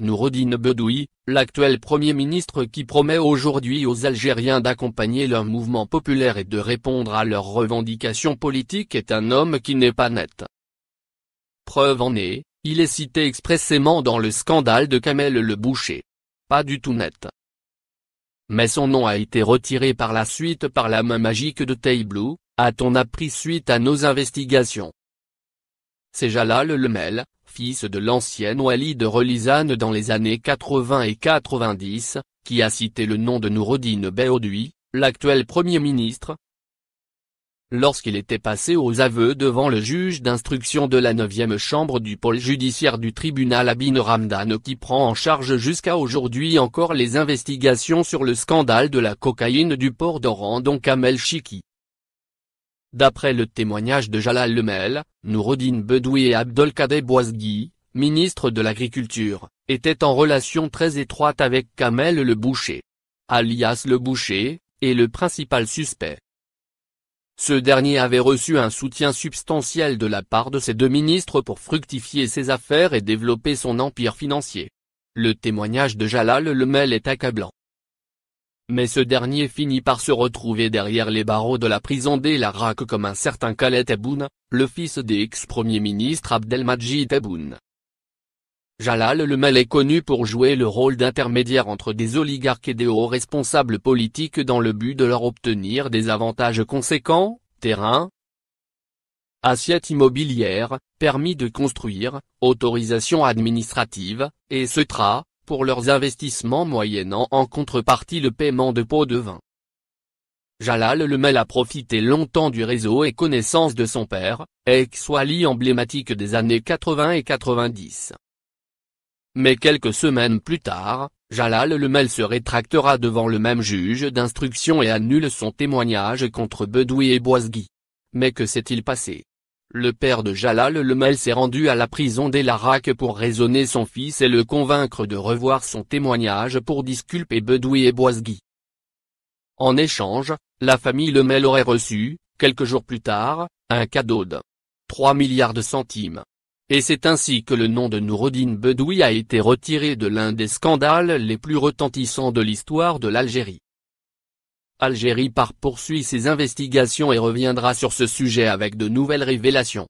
Nourodine Bedoui, l'actuel Premier ministre qui promet aujourd'hui aux Algériens d'accompagner leur mouvement populaire et de répondre à leurs revendications politiques est un homme qui n'est pas net. Preuve en est, il est cité expressément dans le scandale de Kamel le Boucher. Pas du tout net. Mais son nom a été retiré par la suite par la main magique de Tayblou, a-t-on appris suite à nos investigations. C'est Jalal Lemel, fils de l'ancienne Wali de Relisane dans les années 80 et 90, qui a cité le nom de Noureddine Beodoui, l'actuel Premier ministre. Lorsqu'il était passé aux aveux devant le juge d'instruction de la 9e chambre du pôle judiciaire du tribunal Abin Ramdan qui prend en charge jusqu'à aujourd'hui encore les investigations sur le scandale de la cocaïne du port d'Oran donc Kamel Chiki. D'après le témoignage de Jalal Lemel, Noureddin Bedoui et Abdelkader Boisgui, ministre de l'Agriculture, étaient en relation très étroite avec Kamel le Boucher. Alias le Boucher, est le principal suspect. Ce dernier avait reçu un soutien substantiel de la part de ces deux ministres pour fructifier ses affaires et développer son empire financier. Le témoignage de Jalal Lemel est accablant mais ce dernier finit par se retrouver derrière les barreaux de la prison des comme un certain Khaled Tebboune, le fils des ex-premiers ministres Abdelmajid Tebboune. Jalal Le Mal est connu pour jouer le rôle d'intermédiaire entre des oligarques et des hauts responsables politiques dans le but de leur obtenir des avantages conséquents, terrain, assiette immobilière, permis de construire, autorisation administrative, et etc., pour leurs investissements moyennant en contrepartie le paiement de pots de vin. Jalal Lemel a profité longtemps du réseau et connaissance de son père, ex-wali emblématique des années 80 et 90. Mais quelques semaines plus tard, Jalal Lemel se rétractera devant le même juge d'instruction et annule son témoignage contre Bedoui et Boisgui. Mais que s'est-il passé le père de Jalal Lemel s'est rendu à la prison d'Elarac pour raisonner son fils et le convaincre de revoir son témoignage pour disculper Bedoui et Boisgui. En échange, la famille Lemel aurait reçu, quelques jours plus tard, un cadeau de 3 milliards de centimes. Et c'est ainsi que le nom de Nouroudine Bedoui a été retiré de l'un des scandales les plus retentissants de l'histoire de l'Algérie. Algérie par poursuit ses investigations et reviendra sur ce sujet avec de nouvelles révélations.